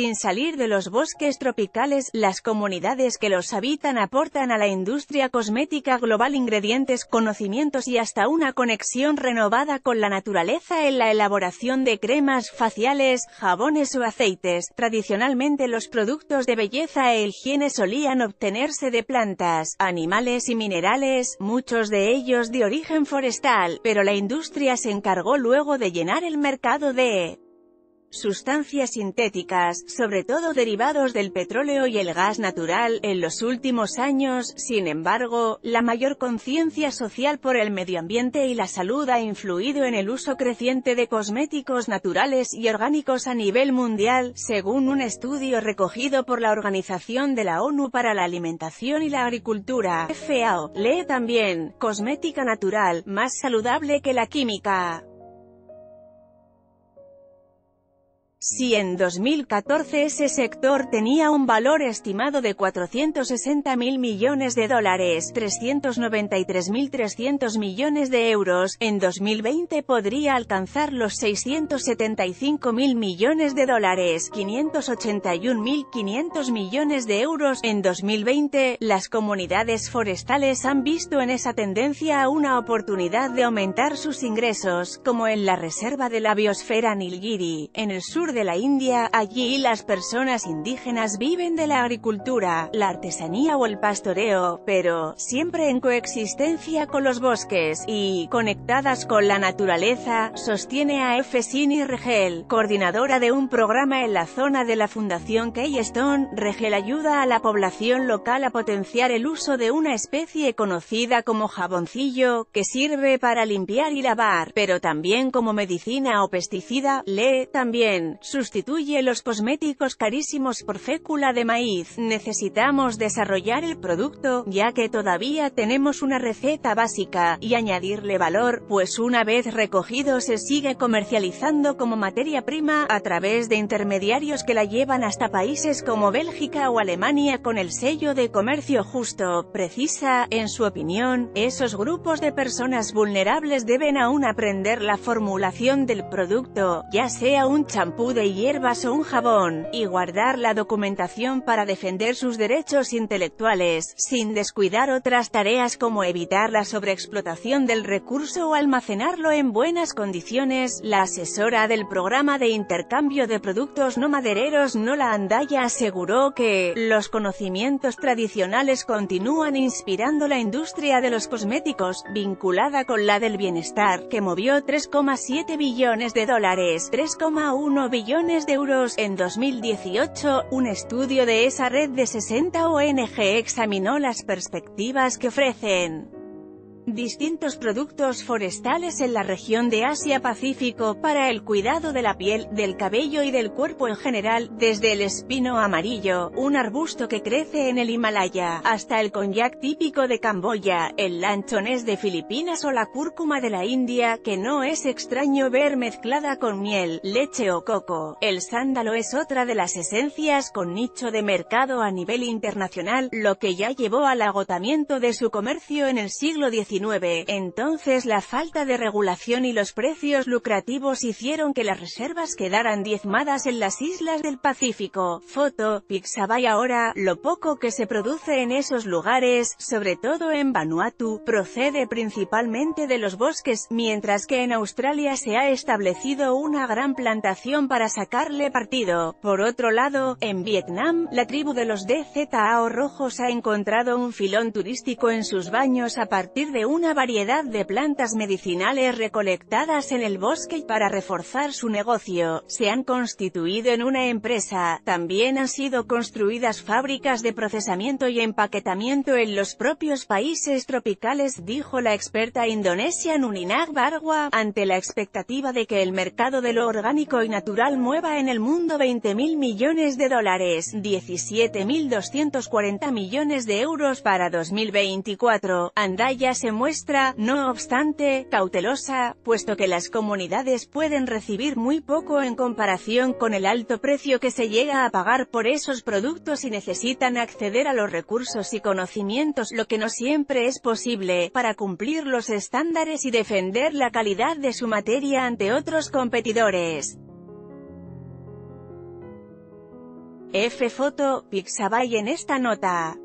Sin salir de los bosques tropicales, las comunidades que los habitan aportan a la industria cosmética global ingredientes, conocimientos y hasta una conexión renovada con la naturaleza en la elaboración de cremas faciales, jabones o aceites. Tradicionalmente los productos de belleza e higiene solían obtenerse de plantas, animales y minerales, muchos de ellos de origen forestal, pero la industria se encargó luego de llenar el mercado de sustancias sintéticas, sobre todo derivados del petróleo y el gas natural. En los últimos años, sin embargo, la mayor conciencia social por el medio ambiente y la salud ha influido en el uso creciente de cosméticos naturales y orgánicos a nivel mundial, según un estudio recogido por la Organización de la ONU para la Alimentación y la Agricultura, FAO. Lee también, cosmética natural, más saludable que la química. Si en 2014 ese sector tenía un valor estimado de 460 mil millones de dólares, 393.300 millones de euros, en 2020 podría alcanzar los 675 mil millones de dólares, 581.500 millones de euros. En 2020, las comunidades forestales han visto en esa tendencia una oportunidad de aumentar sus ingresos, como en la reserva de la biosfera Nilgiri, en el sur de la India, allí las personas indígenas viven de la agricultura, la artesanía o el pastoreo, pero, siempre en coexistencia con los bosques, y, conectadas con la naturaleza, sostiene a F. Sini Regel, coordinadora de un programa en la zona de la Fundación Keystone, Regel ayuda a la población local a potenciar el uso de una especie conocida como jaboncillo, que sirve para limpiar y lavar, pero también como medicina o pesticida, lee, también, Sustituye los cosméticos carísimos por fécula de maíz. Necesitamos desarrollar el producto, ya que todavía tenemos una receta básica, y añadirle valor, pues una vez recogido se sigue comercializando como materia prima, a través de intermediarios que la llevan hasta países como Bélgica o Alemania con el sello de comercio justo, precisa, en su opinión, esos grupos de personas vulnerables deben aún aprender la formulación del producto, ya sea un champú de hierbas o un jabón, y guardar la documentación para defender sus derechos intelectuales, sin descuidar otras tareas como evitar la sobreexplotación del recurso o almacenarlo en buenas condiciones. La asesora del programa de intercambio de productos no madereros Nola Andaya aseguró que, los conocimientos tradicionales continúan inspirando la industria de los cosméticos, vinculada con la del bienestar, que movió 3,7 billones de dólares, 3,1 billones millones de euros. En 2018, un estudio de esa red de 60 ONG examinó las perspectivas que ofrecen distintos productos forestales en la región de Asia-Pacífico para el cuidado de la piel, del cabello y del cuerpo en general, desde el espino amarillo, un arbusto que crece en el Himalaya, hasta el cognac típico de Camboya, el lanchonés de Filipinas o la cúrcuma de la India, que no es extraño ver mezclada con miel, leche o coco. El sándalo es otra de las esencias con nicho de mercado a nivel internacional, lo que ya llevó al agotamiento de su comercio en el siglo XIX entonces la falta de regulación y los precios lucrativos hicieron que las reservas quedaran diezmadas en las islas del Pacífico. Foto, Pixabay ahora, lo poco que se produce en esos lugares, sobre todo en Vanuatu, procede principalmente de los bosques, mientras que en Australia se ha establecido una gran plantación para sacarle partido. Por otro lado, en Vietnam, la tribu de los DZAO rojos ha encontrado un filón turístico en sus baños a partir de una variedad de plantas medicinales recolectadas en el bosque para reforzar su negocio, se han constituido en una empresa, también han sido construidas fábricas de procesamiento y empaquetamiento en los propios países tropicales dijo la experta indonesia Nuninag Barwa, ante la expectativa de que el mercado de lo orgánico y natural mueva en el mundo 20.000 millones de dólares, 17.240 millones de euros para 2024, Andaya se muestra, no obstante, cautelosa, puesto que las comunidades pueden recibir muy poco en comparación con el alto precio que se llega a pagar por esos productos y necesitan acceder a los recursos y conocimientos lo que no siempre es posible, para cumplir los estándares y defender la calidad de su materia ante otros competidores. F. Foto, Pixabay en esta nota.